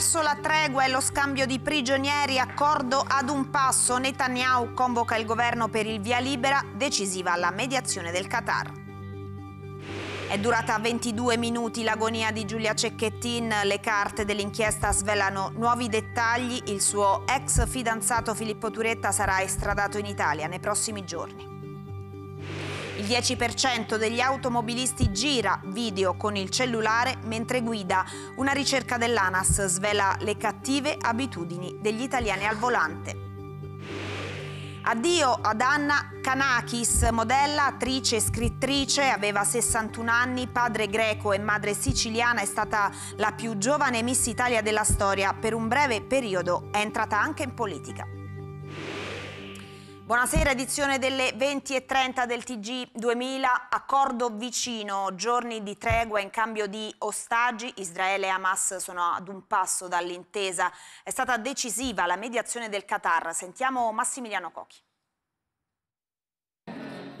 verso la tregua e lo scambio di prigionieri, accordo ad un passo, Netanyahu convoca il governo per il via libera, decisiva alla mediazione del Qatar. È durata 22 minuti l'agonia di Giulia Cecchettin, le carte dell'inchiesta svelano nuovi dettagli, il suo ex fidanzato Filippo Turetta sarà estradato in Italia nei prossimi giorni. Il 10% degli automobilisti gira video con il cellulare mentre guida. Una ricerca dell'ANAS svela le cattive abitudini degli italiani al volante. Addio ad Anna Kanakis, modella, attrice e scrittrice, aveva 61 anni, padre greco e madre siciliana, è stata la più giovane Miss Italia della storia. Per un breve periodo è entrata anche in politica. Buonasera, edizione delle 20.30 del TG2000. Accordo vicino, giorni di tregua in cambio di ostaggi. Israele e Hamas sono ad un passo dall'intesa. È stata decisiva la mediazione del Qatar. Sentiamo Massimiliano Cochi.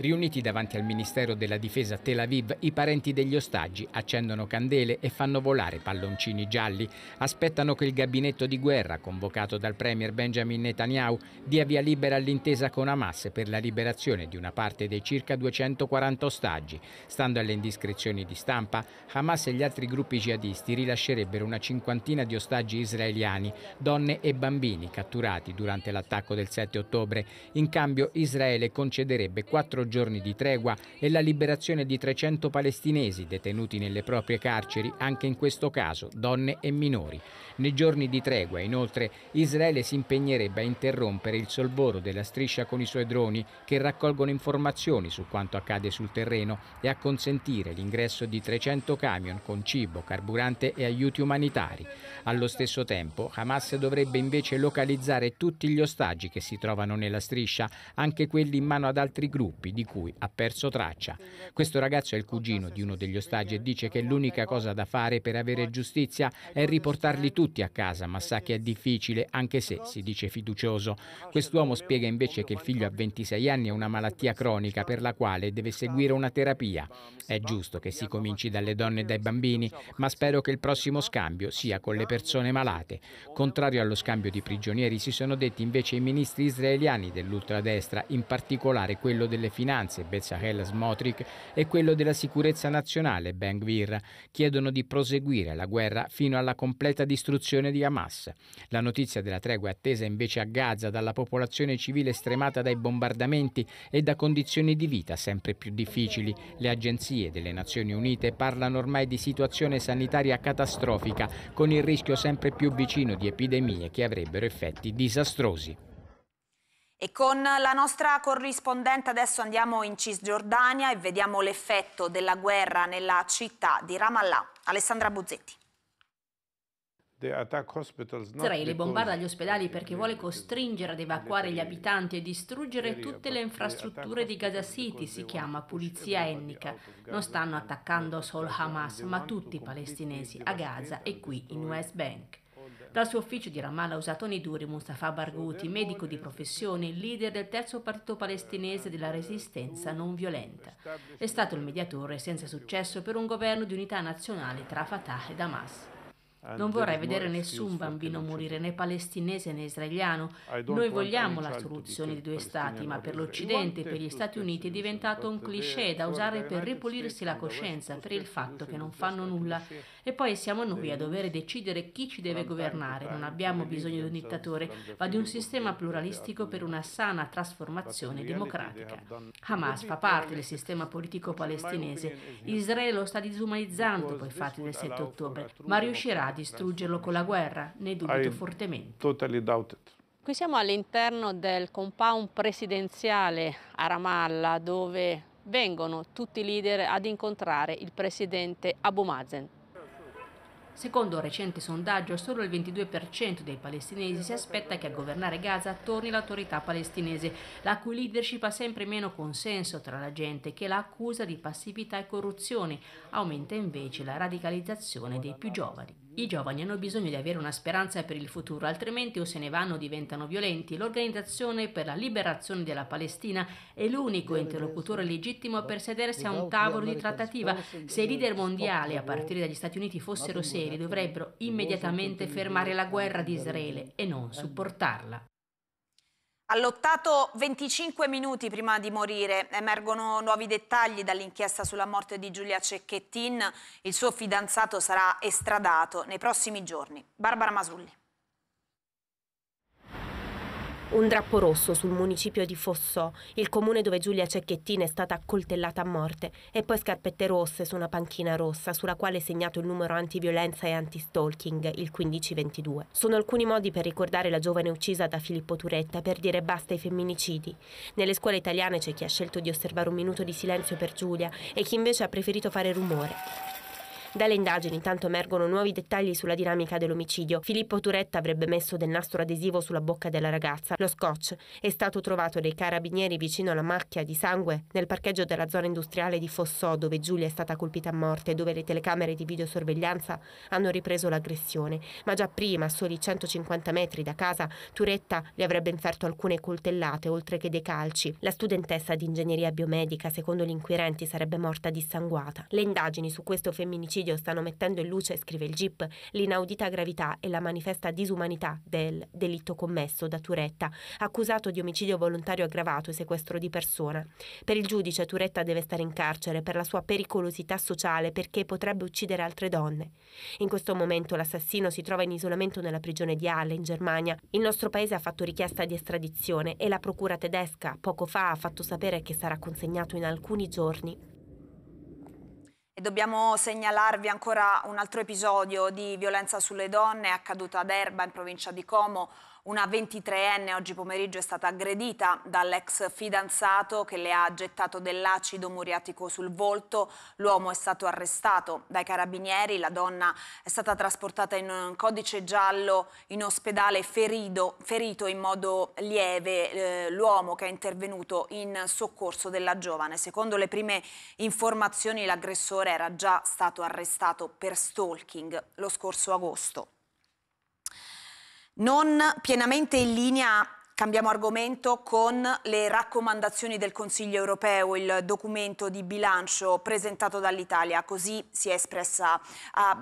Riuniti davanti al Ministero della Difesa Tel Aviv, i parenti degli ostaggi accendono candele e fanno volare palloncini gialli. Aspettano che il gabinetto di guerra, convocato dal premier Benjamin Netanyahu, dia via libera all'intesa con Hamas per la liberazione di una parte dei circa 240 ostaggi. Stando alle indiscrezioni di stampa, Hamas e gli altri gruppi jihadisti rilascerebbero una cinquantina di ostaggi israeliani, donne e bambini catturati durante l'attacco del 7 ottobre. In cambio Israele concederebbe quattro giorni di tregua e la liberazione di 300 palestinesi detenuti nelle proprie carceri, anche in questo caso donne e minori. Nei giorni di tregua, inoltre, Israele si impegnerebbe a interrompere il solboro della striscia con i suoi droni che raccolgono informazioni su quanto accade sul terreno e a consentire l'ingresso di 300 camion con cibo, carburante e aiuti umanitari. Allo stesso tempo, Hamas dovrebbe invece localizzare tutti gli ostaggi che si trovano nella striscia, anche quelli in mano ad altri gruppi di cui ha perso traccia. Questo ragazzo è il cugino di uno degli ostaggi e dice che l'unica cosa da fare per avere giustizia è riportarli tutti a casa, ma sa che è difficile, anche se si dice fiducioso. Quest'uomo spiega invece che il figlio ha 26 anni e una malattia cronica per la quale deve seguire una terapia. È giusto che si cominci dalle donne e dai bambini, ma spero che il prossimo scambio sia con le persone malate. Contrario allo scambio di prigionieri si sono detti invece i ministri israeliani dell'ultradestra, in particolare quello delle figlie finanze, Bezalel Smotrich, e quello della sicurezza nazionale, Ben Gvir, chiedono di proseguire la guerra fino alla completa distruzione di Hamas. La notizia della tregua è attesa invece a Gaza dalla popolazione civile stremata dai bombardamenti e da condizioni di vita sempre più difficili. Le agenzie delle Nazioni Unite parlano ormai di situazione sanitaria catastrofica, con il rischio sempre più vicino di epidemie che avrebbero effetti disastrosi. E con la nostra corrispondente adesso andiamo in Cisgiordania e vediamo l'effetto della guerra nella città di Ramallah. Alessandra Buzzetti. Israele bombarda gli ospedali perché vuole costringere ad evacuare gli abitanti e distruggere tutte le infrastrutture di Gaza City, si chiama pulizia etnica. Non stanno attaccando solo Hamas, ma tutti i palestinesi a Gaza e qui in West Bank. Dal suo ufficio di Ramallah ha usato nei duri Mustafa Barghouti, medico di professione, e leader del terzo partito palestinese della resistenza non violenta. È stato il mediatore senza successo per un governo di unità nazionale tra Fatah e Damas. Non vorrei vedere nessun bambino morire, né palestinese né israeliano. Noi vogliamo la soluzione di due stati, ma per l'Occidente e per gli Stati Uniti è diventato un cliché da usare per ripulirsi la coscienza per il fatto che non fanno nulla. E poi siamo noi a dover decidere chi ci deve governare. Non abbiamo bisogno di un dittatore, ma di un sistema pluralistico per una sana trasformazione democratica. Hamas fa parte del sistema politico palestinese. Israele lo sta disumanizzando poi fatti del 7 ottobre, ma riuscirà a distruggerlo con la guerra, ne dubito fortemente. Totally Qui siamo all'interno del compound presidenziale a Ramallah dove vengono tutti i leader ad incontrare il presidente Abu Mazen. Secondo un recente sondaggio, solo il 22% dei palestinesi si aspetta che a governare Gaza torni l'autorità palestinese, la cui leadership ha sempre meno consenso tra la gente che la accusa di passività e corruzione, aumenta invece la radicalizzazione dei più giovani. I giovani hanno bisogno di avere una speranza per il futuro, altrimenti o se ne vanno o diventano violenti. L'Organizzazione per la Liberazione della Palestina è l'unico interlocutore legittimo per sedersi a un tavolo di trattativa. Se i leader mondiali, a partire dagli Stati Uniti, fossero seri, dovrebbero immediatamente fermare la guerra di Israele e non eh. supportarla. Ha lottato 25 minuti prima di morire. Emergono nuovi dettagli dall'inchiesta sulla morte di Giulia Cecchettin. Il suo fidanzato sarà estradato nei prossimi giorni. Barbara Masulli. Un drappo rosso sul municipio di Fossò, il comune dove Giulia Cecchettina è stata accoltellata a morte, e poi scarpette rosse su una panchina rossa sulla quale è segnato il numero antiviolenza e anti-stalking, il 1522. Sono alcuni modi per ricordare la giovane uccisa da Filippo Turetta per dire basta ai femminicidi. Nelle scuole italiane c'è chi ha scelto di osservare un minuto di silenzio per Giulia e chi invece ha preferito fare rumore. Dalle indagini intanto emergono nuovi dettagli sulla dinamica dell'omicidio. Filippo Turetta avrebbe messo del nastro adesivo sulla bocca della ragazza. Lo scotch è stato trovato dai carabinieri vicino alla macchia di sangue nel parcheggio della zona industriale di Fossò dove Giulia è stata colpita a morte, e dove le telecamere di videosorveglianza hanno ripreso l'aggressione. Ma già prima, a soli 150 metri da casa, Turetta le avrebbe inferto alcune coltellate oltre che dei calci. La studentessa di ingegneria biomedica, secondo gli inquirenti, sarebbe morta dissanguata. Le indagini su questo femminicidio genocidio stanno mettendo in luce, scrive il GIP, l'inaudita gravità e la manifesta disumanità del delitto commesso da Turetta, accusato di omicidio volontario aggravato e sequestro di persona. Per il giudice Turetta deve stare in carcere per la sua pericolosità sociale perché potrebbe uccidere altre donne. In questo momento l'assassino si trova in isolamento nella prigione di Halle, in Germania. Il nostro paese ha fatto richiesta di estradizione e la procura tedesca poco fa ha fatto sapere che sarà consegnato in alcuni giorni. E dobbiamo segnalarvi ancora un altro episodio di violenza sulle donne accaduto ad Erba in provincia di Como, una 23enne oggi pomeriggio è stata aggredita dall'ex fidanzato che le ha gettato dell'acido muriatico sul volto. L'uomo è stato arrestato dai carabinieri, la donna è stata trasportata in un codice giallo in ospedale ferido, ferito in modo lieve. Eh, l'uomo che è intervenuto in soccorso della giovane. Secondo le prime informazioni l'aggressore era già stato arrestato per stalking lo scorso agosto non pienamente in linea Cambiamo argomento con le raccomandazioni del Consiglio europeo, il documento di bilancio presentato dall'Italia, così si è espressa a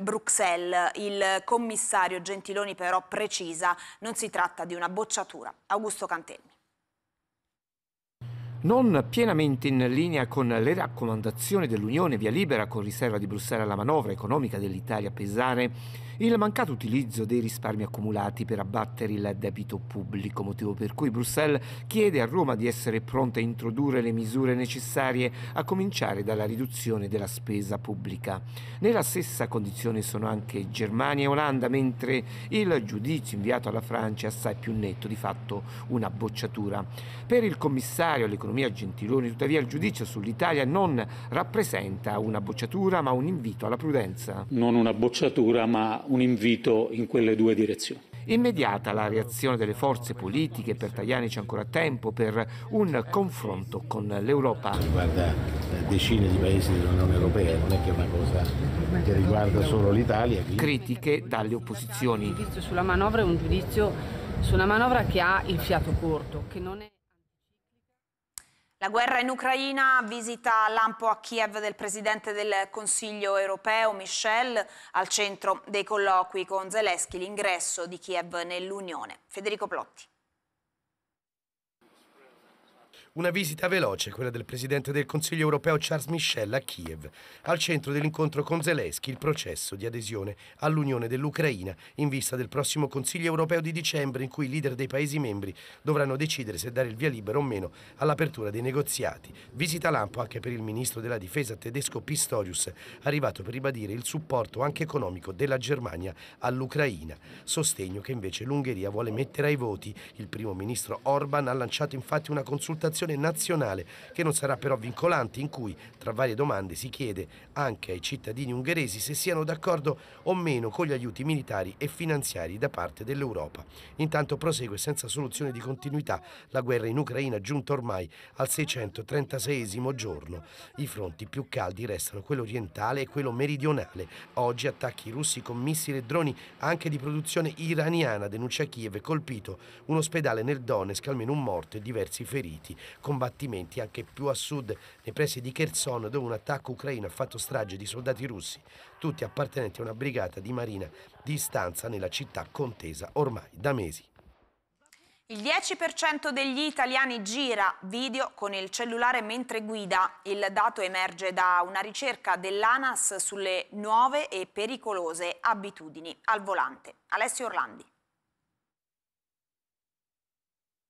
Bruxelles. Il commissario Gentiloni però precisa, non si tratta di una bocciatura. Augusto Cantelli. Non pienamente in linea con le raccomandazioni dell'Unione via libera con riserva di Bruxelles alla manovra economica dell'Italia pesare, il mancato utilizzo dei risparmi accumulati per abbattere il debito pubblico, motivo per cui Bruxelles chiede a Roma di essere pronta a introdurre le misure necessarie a cominciare dalla riduzione della spesa pubblica. Nella stessa condizione sono anche Germania e Olanda, mentre il giudizio inviato alla Francia è assai più netto, di fatto una bocciatura. Per il commissario all'economia Gentiloni, tuttavia, il giudizio sull'Italia non rappresenta una bocciatura ma un invito alla prudenza. Non una bocciatura ma un invito in quelle due direzioni. Immediata la reazione delle forze politiche, per Tajani c'è ancora tempo per un confronto con l'Europa. Riguarda eh, decine di paesi dell'Unione Europea, non è che è una cosa che riguarda solo l'Italia. Quindi... Critiche dalle opposizioni. Il giudizio sulla manovra è un giudizio sulla manovra che ha il fiato corto, che non è... La guerra in Ucraina visita lampo a Kiev del Presidente del Consiglio europeo Michel al centro dei colloqui con Zelensky l'ingresso di Kiev nell'Unione. Federico Plotti una visita veloce, quella del Presidente del Consiglio europeo Charles Michel a Kiev, al centro dell'incontro con Zelensky il processo di adesione all'Unione dell'Ucraina in vista del prossimo Consiglio europeo di dicembre in cui i leader dei Paesi membri dovranno decidere se dare il via libera o meno all'apertura dei negoziati. Visita lampo anche per il Ministro della Difesa tedesco Pistorius, arrivato per ribadire il supporto anche economico della Germania all'Ucraina, sostegno che invece l'Ungheria vuole mettere ai voti. Il primo ministro Orban ha lanciato infatti una consultazione selezione nazionale, che non sarà però vincolante, in cui tra varie domande si chiede anche ai cittadini ungheresi se siano d'accordo o meno con gli aiuti militari e finanziari da parte dell'Europa. Intanto prosegue senza soluzione di continuità la guerra in Ucraina giunta ormai al 636 giorno. I fronti più caldi restano quello orientale e quello meridionale. Oggi attacchi russi con missili e droni anche di produzione iraniana, denuncia Kiev, colpito un ospedale nel Donetsk, almeno un morto e diversi feriti combattimenti anche più a sud, nei pressi di Kherson, dove un attacco ucraino ha fatto strage di soldati russi, tutti appartenenti a una brigata di marina di stanza nella città contesa ormai da mesi. Il 10% degli italiani gira video con il cellulare mentre guida. Il dato emerge da una ricerca dell'ANAS sulle nuove e pericolose abitudini al volante. Alessio Orlandi.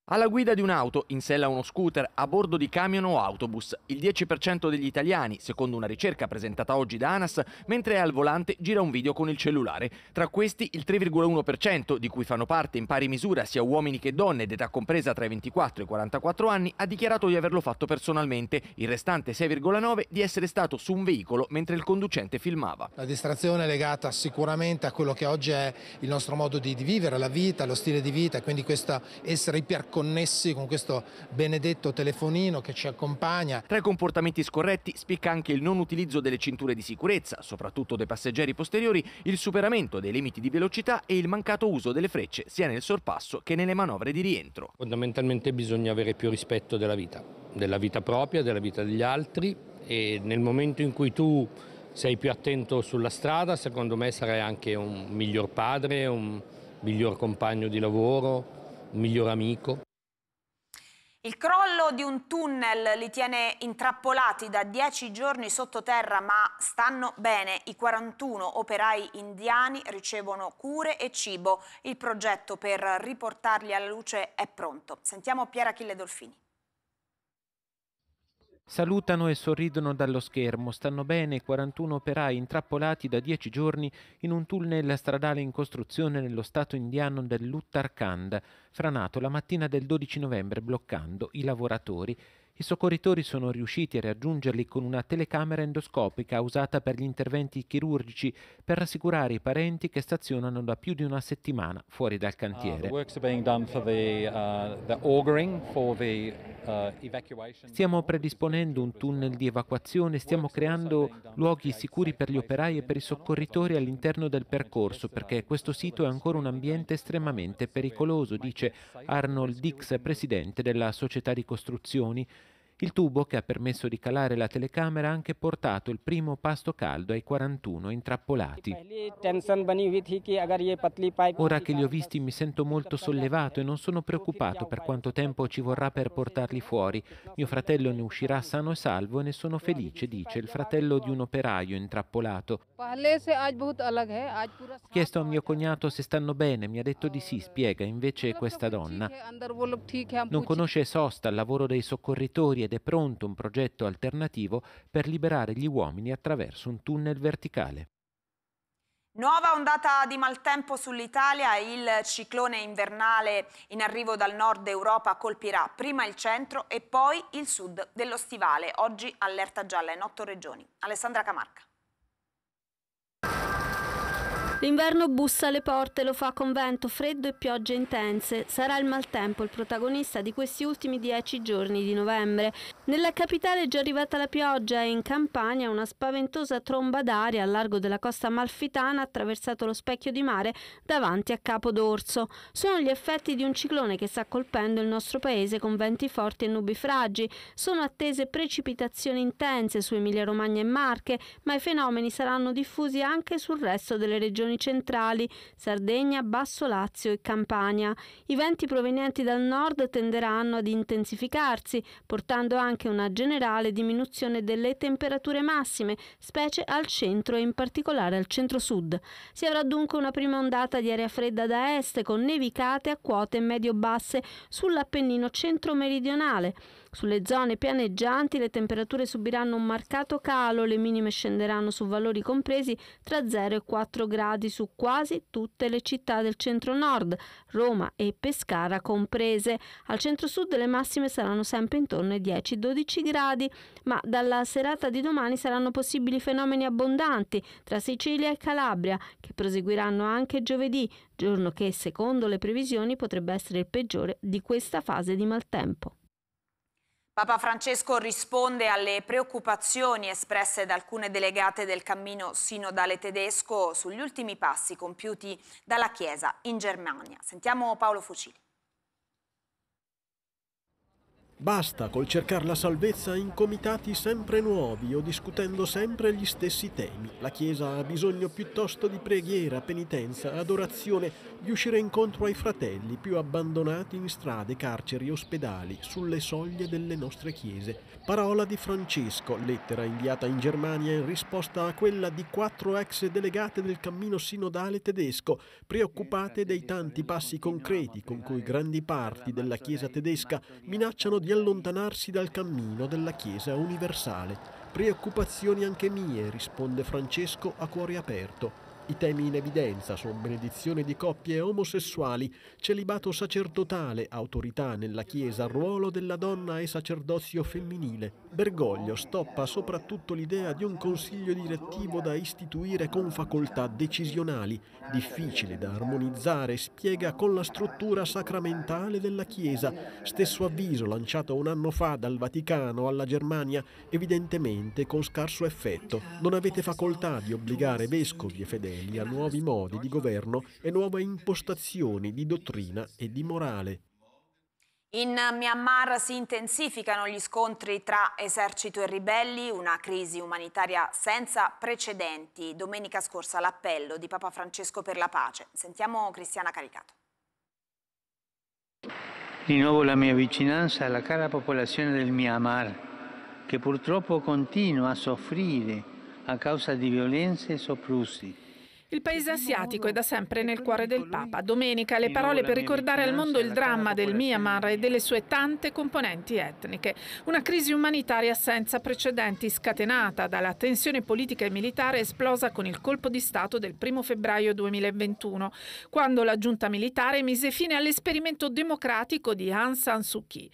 Alla guida di un'auto, in sella uno scooter, a bordo di camion o autobus, il 10% degli italiani, secondo una ricerca presentata oggi da ANAS, mentre è al volante gira un video con il cellulare. Tra questi il 3,1%, di cui fanno parte in pari misura sia uomini che donne d'età compresa tra i 24 e i 44 anni, ha dichiarato di averlo fatto personalmente, il restante 6,9% di essere stato su un veicolo mentre il conducente filmava. La distrazione è legata sicuramente a quello che oggi è il nostro modo di vivere, la vita, lo stile di vita, quindi questo essere iperconnessi connessi con questo benedetto telefonino che ci accompagna. Tra i comportamenti scorretti spicca anche il non utilizzo delle cinture di sicurezza, soprattutto dei passeggeri posteriori, il superamento dei limiti di velocità e il mancato uso delle frecce sia nel sorpasso che nelle manovre di rientro. Fondamentalmente bisogna avere più rispetto della vita, della vita propria, della vita degli altri e nel momento in cui tu sei più attento sulla strada, secondo me sarai anche un miglior padre, un miglior compagno di lavoro, un miglior amico. Il crollo di un tunnel li tiene intrappolati da dieci giorni sottoterra, ma stanno bene. I 41 operai indiani ricevono cure e cibo. Il progetto per riportarli alla luce è pronto. Sentiamo Piera Achille Dolfini. Salutano e sorridono dallo schermo, stanno bene 41 operai intrappolati da 10 giorni in un tunnel stradale in costruzione nello stato indiano dell'Uttarkhand, franato la mattina del 12 novembre bloccando i lavoratori i soccorritori sono riusciti a raggiungerli con una telecamera endoscopica usata per gli interventi chirurgici per rassicurare i parenti che stazionano da più di una settimana fuori dal ah, cantiere. Uh, uh, stiamo predisponendo un tunnel di evacuazione, stiamo creando luoghi sicuri per gli operai e per i soccorritori all'interno del percorso perché questo sito è ancora un ambiente estremamente pericoloso, dice Arnold Dix, presidente della società di costruzioni. Il tubo che ha permesso di calare la telecamera ha anche portato il primo pasto caldo ai 41 intrappolati. Ora che li ho visti mi sento molto sollevato e non sono preoccupato per quanto tempo ci vorrà per portarli fuori. Mio fratello ne uscirà sano e salvo e ne sono felice, dice il fratello di un operaio intrappolato. Ho chiesto a mio cognato se stanno bene, mi ha detto di sì, spiega invece questa donna. Non conosce sosta, il lavoro dei soccorritori ed è pronto un progetto alternativo per liberare gli uomini attraverso un tunnel verticale. Nuova ondata di maltempo sull'Italia, il ciclone invernale in arrivo dal nord Europa colpirà prima il centro e poi il sud dello stivale. Oggi allerta gialla in otto regioni. Alessandra Camarca. L'inverno bussa alle porte, lo fa con vento freddo e piogge intense. Sarà il maltempo il protagonista di questi ultimi dieci giorni di novembre. Nella capitale è già arrivata la pioggia e in Campania una spaventosa tromba d'aria al largo della costa malfitana ha attraversato lo specchio di mare davanti a Capo d'Orso. Sono gli effetti di un ciclone che sta colpendo il nostro paese con venti forti e nubifragi. Sono attese precipitazioni intense su Emilia Romagna e Marche, ma i fenomeni saranno diffusi anche sul resto delle regioni regioni centrali, Sardegna, Basso Lazio e Campania. I venti provenienti dal nord tenderanno ad intensificarsi, portando anche una generale diminuzione delle temperature massime, specie al centro e in particolare al centro-sud. Si avrà dunque una prima ondata di aria fredda da est con nevicate a quote medio-basse sull'Appennino centro-meridionale. Sulle zone pianeggianti le temperature subiranno un marcato calo, le minime scenderanno su valori compresi tra 0 e 4 gradi su quasi tutte le città del centro-nord, Roma e Pescara comprese. Al centro-sud le massime saranno sempre intorno ai 10-12 gradi, ma dalla serata di domani saranno possibili fenomeni abbondanti tra Sicilia e Calabria, che proseguiranno anche giovedì, giorno che secondo le previsioni potrebbe essere il peggiore di questa fase di maltempo. Papa Francesco risponde alle preoccupazioni espresse da alcune delegate del cammino sinodale tedesco sugli ultimi passi compiuti dalla Chiesa in Germania. Sentiamo Paolo Fucili. Basta col cercare la salvezza in comitati sempre nuovi o discutendo sempre gli stessi temi. La Chiesa ha bisogno piuttosto di preghiera, penitenza, adorazione, di uscire incontro ai fratelli più abbandonati in strade, carceri, ospedali, sulle soglie delle nostre chiese. Parola di Francesco, lettera inviata in Germania in risposta a quella di quattro ex delegate del cammino sinodale tedesco, preoccupate dei tanti passi concreti con cui grandi parti della Chiesa tedesca minacciano di allontanarsi dal cammino della Chiesa universale. Preoccupazioni anche mie, risponde Francesco a cuore aperto. I temi in evidenza sono benedizione di coppie omosessuali, celibato sacerdotale, autorità nella Chiesa, ruolo della donna e sacerdozio femminile. Bergoglio stoppa soprattutto l'idea di un consiglio direttivo da istituire con facoltà decisionali, difficile da armonizzare, spiega con la struttura sacramentale della Chiesa. Stesso avviso lanciato un anno fa dal Vaticano alla Germania, evidentemente con scarso effetto. Non avete facoltà di obbligare vescovi e fedeli problemi, a nuovi modi di governo e nuove impostazioni di dottrina e di morale. In Myanmar si intensificano gli scontri tra esercito e ribelli, una crisi umanitaria senza precedenti. Domenica scorsa l'appello di Papa Francesco per la pace. Sentiamo Cristiana Caricato. Di nuovo la mia vicinanza alla cara popolazione del Myanmar, che purtroppo continua a soffrire a causa di violenze e soprusi. Il paese asiatico è da sempre nel cuore del Papa. Domenica le parole per ricordare al mondo il dramma del Myanmar e delle sue tante componenti etniche. Una crisi umanitaria senza precedenti scatenata dalla tensione politica e militare esplosa con il colpo di Stato del 1 febbraio 2021, quando la giunta militare mise fine all'esperimento democratico di Aung San Suu Kyi.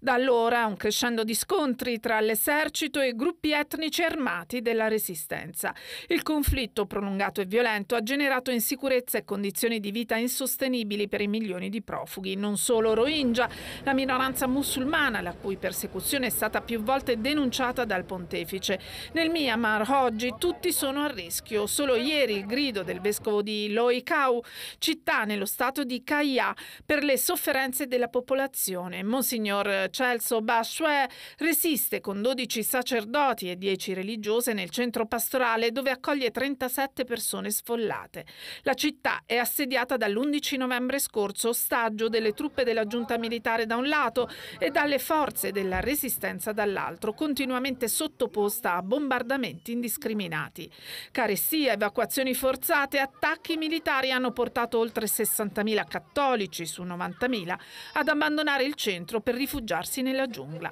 Da allora un crescendo di scontri tra l'esercito e gruppi etnici armati della resistenza. Il conflitto prolungato e violento sbarramento ha generato insicurezza e condizioni di vita insostenibili per i milioni di profughi, non solo Rohingya, la minoranza musulmana, la cui persecuzione è stata più volte denunciata dal pontefice. Nel Myanmar oggi tutti sono a rischio. Solo ieri il grido del vescovo di Loikau, città nello stato di Kaya, per le sofferenze della popolazione. Monsignor Celso Bashue resiste con 12 sacerdoti e 10 religiose nel centro pastorale dove accoglie 37 persone sfollate sfollate. La città è assediata dall'11 novembre scorso, ostaggio delle truppe della giunta militare da un lato e dalle forze della resistenza dall'altro, continuamente sottoposta a bombardamenti indiscriminati. Carestia, evacuazioni forzate, attacchi militari hanno portato oltre 60.000 cattolici su 90.000 ad abbandonare il centro per rifugiarsi nella giungla.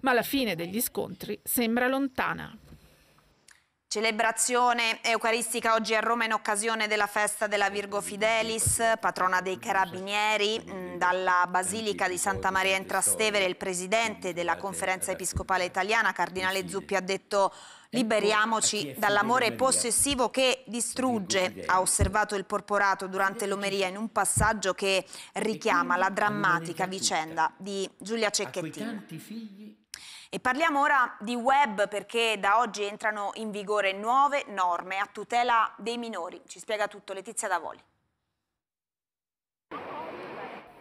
Ma la fine degli scontri sembra lontana. Celebrazione eucaristica oggi a Roma in occasione della festa della Virgo Fidelis, patrona dei carabinieri. Mm, dalla Basilica di Santa Maria in Trastevere il presidente della conferenza episcopale italiana, Cardinale Zuppi, ha detto Liberiamoci dall'amore possessivo che distrugge, ha osservato il porporato durante l'omeria in un passaggio che richiama la drammatica vicenda di Giulia Cecchettini. E parliamo ora di web perché da oggi entrano in vigore nuove norme a tutela dei minori. Ci spiega tutto Letizia Davoli.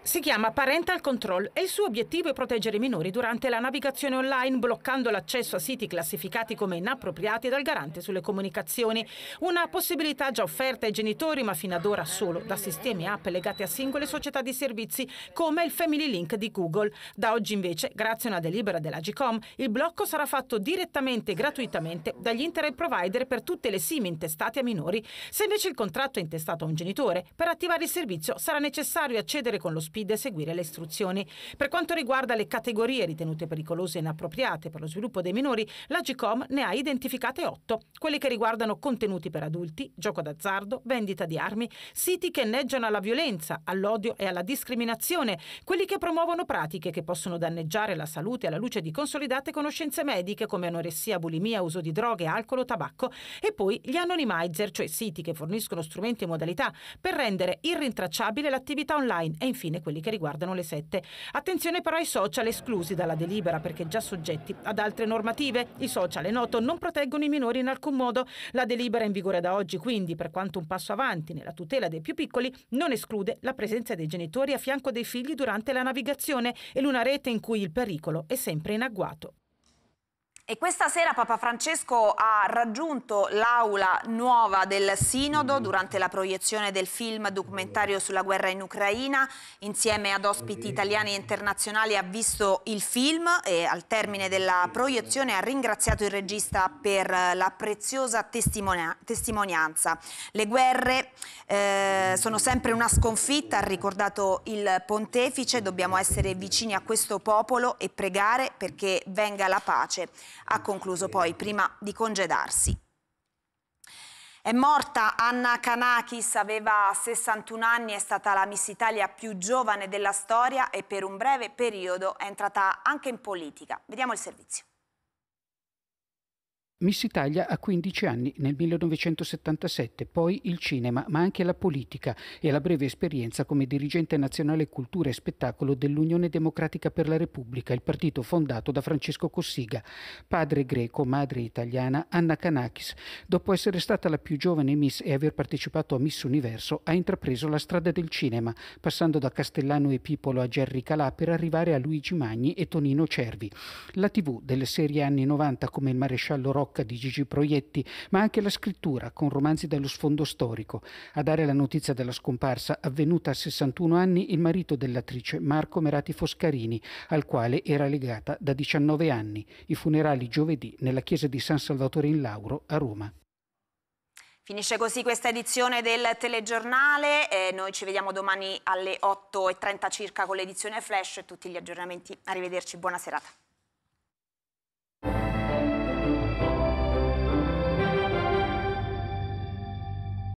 Si chiama Parental Control e il suo obiettivo è proteggere i minori durante la navigazione online bloccando l'accesso a siti classificati come inappropriati dal garante sulle comunicazioni. Una possibilità già offerta ai genitori ma fino ad ora solo da sistemi app legati a singole società di servizi come il Family Link di Google. Da oggi invece, grazie a una delibera della dell'Agicom, il blocco sarà fatto direttamente e gratuitamente dagli internet provider per tutte le SIM intestate a minori. Se invece il contratto è intestato a un genitore, per attivare il servizio sarà necessario accedere con lo e seguire le istruzioni. Per quanto riguarda le categorie ritenute pericolose e inappropriate per lo sviluppo dei minori, la GCOM ne ha identificate otto, quelle che riguardano contenuti per adulti, gioco d'azzardo, vendita di armi, siti che inneggiano alla violenza, all'odio e alla discriminazione, quelli che promuovono pratiche che possono danneggiare la salute alla luce di consolidate conoscenze mediche come anoressia, bulimia, uso di droghe, alcol, o tabacco e poi gli anonymizer, cioè siti che forniscono strumenti e modalità per rendere irrintracciabile l'attività online e infine quelli che riguardano le sette. Attenzione però ai social esclusi dalla delibera perché già soggetti ad altre normative. I social, è noto, non proteggono i minori in alcun modo. La delibera in vigore da oggi quindi, per quanto un passo avanti nella tutela dei più piccoli, non esclude la presenza dei genitori a fianco dei figli durante la navigazione e in una rete in cui il pericolo è sempre in agguato. E questa sera Papa Francesco ha raggiunto l'aula nuova del Sinodo mm. durante la proiezione del film documentario sulla guerra in Ucraina. Insieme ad ospiti italiani e internazionali ha visto il film e al termine della proiezione ha ringraziato il regista per eh, la preziosa testimonia testimonianza. Le guerre eh, sono sempre una sconfitta, ha ricordato il pontefice, dobbiamo essere vicini a questo popolo e pregare perché venga la pace ha concluso poi prima di congedarsi. È morta Anna Kanakis, aveva 61 anni, è stata la Miss Italia più giovane della storia e per un breve periodo è entrata anche in politica. Vediamo il servizio. Miss Italia a 15 anni nel 1977, poi il cinema, ma anche la politica e la breve esperienza come dirigente nazionale cultura e spettacolo dell'Unione Democratica per la Repubblica, il partito fondato da Francesco Cossiga, padre greco, madre italiana, Anna Kanakis. Dopo essere stata la più giovane Miss e aver partecipato a Miss Universo, ha intrapreso la strada del cinema, passando da Castellano e Pipolo a Gerry Calà per arrivare a Luigi Magni e Tonino Cervi. La TV delle serie anni 90 come il maresciallo Rocco Barocca di Gigi Proietti, ma anche la scrittura con romanzi dallo sfondo storico. A dare la notizia della scomparsa, avvenuta a 61 anni, il marito dell'attrice Marco Merati Foscarini, al quale era legata da 19 anni. I funerali giovedì nella chiesa di San Salvatore in Lauro a Roma. Finisce così questa edizione del telegiornale, eh, noi ci vediamo domani alle 8.30 circa con l'edizione Flash e tutti gli aggiornamenti. Arrivederci, buona serata.